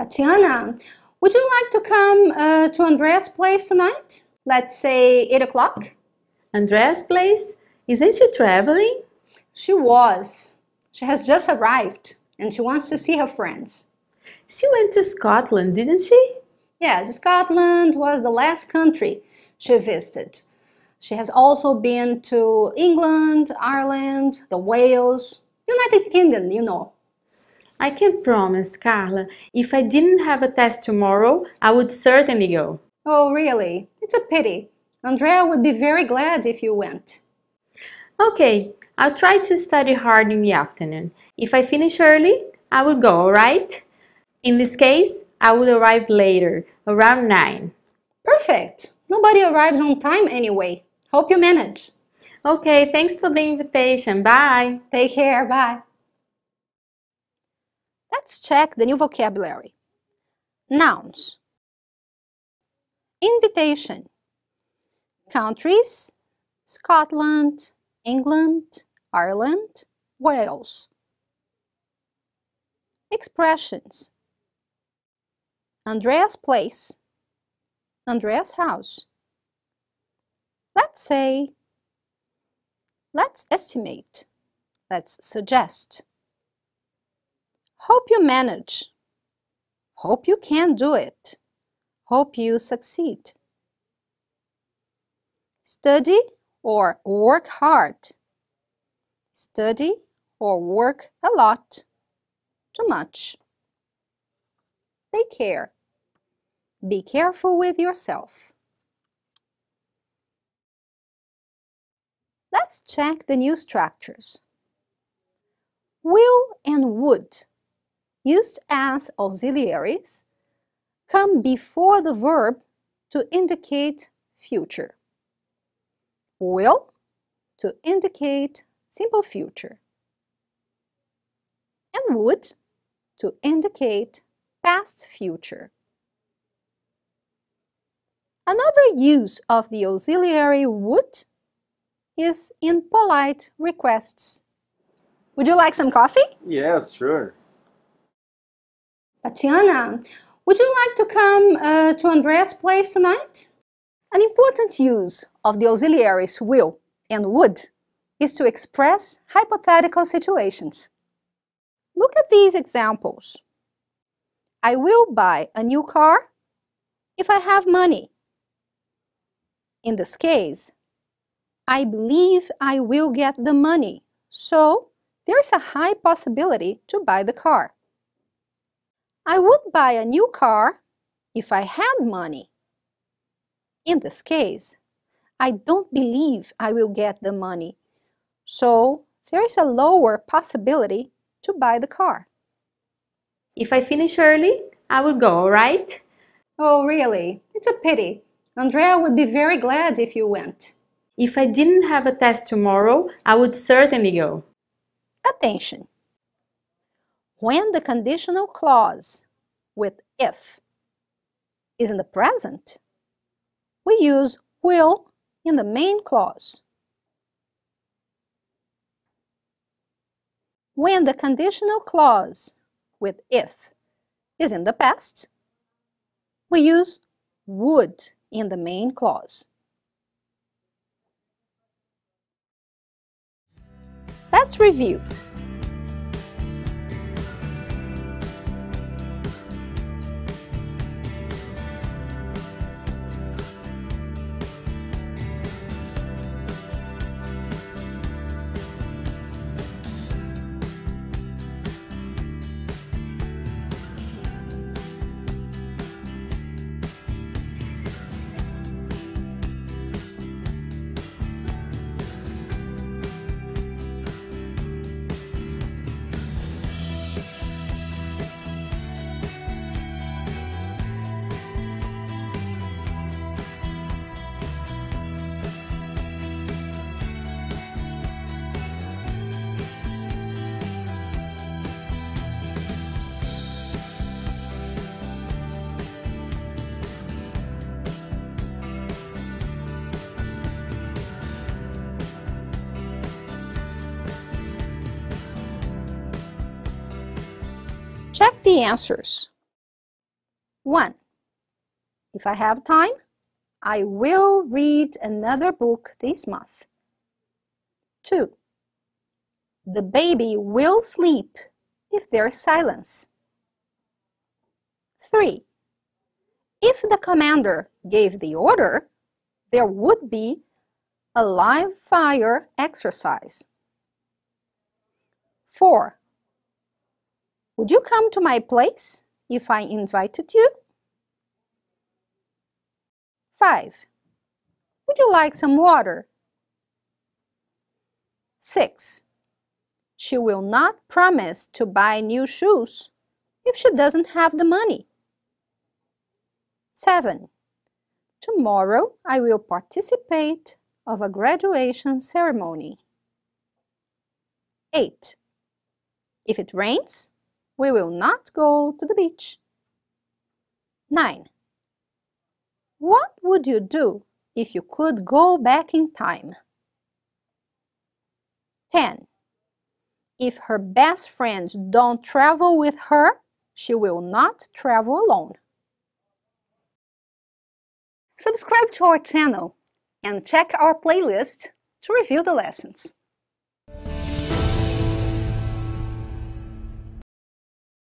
Tatiana, would you like to come uh, to Andrea's place tonight? Let's say 8 o'clock? Andrea's place? Isn't she traveling? She was. She has just arrived and she wants to see her friends. She went to Scotland, didn't she? Yes, Scotland was the last country she visited. She has also been to England, Ireland, the Wales, United Kingdom, you know. I can promise, Carla. If I didn't have a test tomorrow, I would certainly go. Oh, really? It's a pity. Andrea would be very glad if you went. Okay, I'll try to study hard in the afternoon. If I finish early, I will go, alright? In this case, I will arrive later, around 9. Perfect! Nobody arrives on time anyway. Hope you manage. Okay, thanks for the invitation. Bye. Take care. Bye. Let's check the new vocabulary. Nouns. Invitation. Countries, Scotland, England, Ireland, Wales. Expressions. Andrea's place. Andrea's house. Let's say. Let's estimate. Let's suggest. Hope you manage. Hope you can do it. Hope you succeed. Study or work hard. Study or work a lot. Too much. Take care. Be careful with yourself. Let's check the new structures. Will and would used as auxiliaries come before the verb to indicate future. Will to indicate simple future. And would to indicate past future. Another use of the auxiliary would is in polite requests. Would you like some coffee? Yes, sure. Tatiana, would you like to come uh, to Andrea's place tonight? An important use of the auxiliaries will and would is to express hypothetical situations. Look at these examples. I will buy a new car if I have money. In this case, I believe I will get the money, so there is a high possibility to buy the car. I would buy a new car if I had money. In this case, I don't believe I will get the money, so there is a lower possibility to buy the car. If I finish early, I will go, all right? Oh, really? It's a pity. Andrea would be very glad if you went. If I didn't have a test tomorrow, I would certainly go. Attention! when the conditional clause with if is in the present, we use will in the main clause. When the conditional clause with if is in the past, we use would in the main clause. Let's review. the answers. 1. If I have time, I will read another book this month. 2. The baby will sleep if there is silence. 3. If the commander gave the order, there would be a live fire exercise. 4. Would you come to my place if I invited you? 5. Would you like some water? 6. She will not promise to buy new shoes if she doesn't have the money. 7. Tomorrow I will participate of a graduation ceremony. 8. If it rains, we will not go to the beach. 9. What would you do if you could go back in time? 10. If her best friends don't travel with her, she will not travel alone. Subscribe to our channel and check our playlist to review the lessons.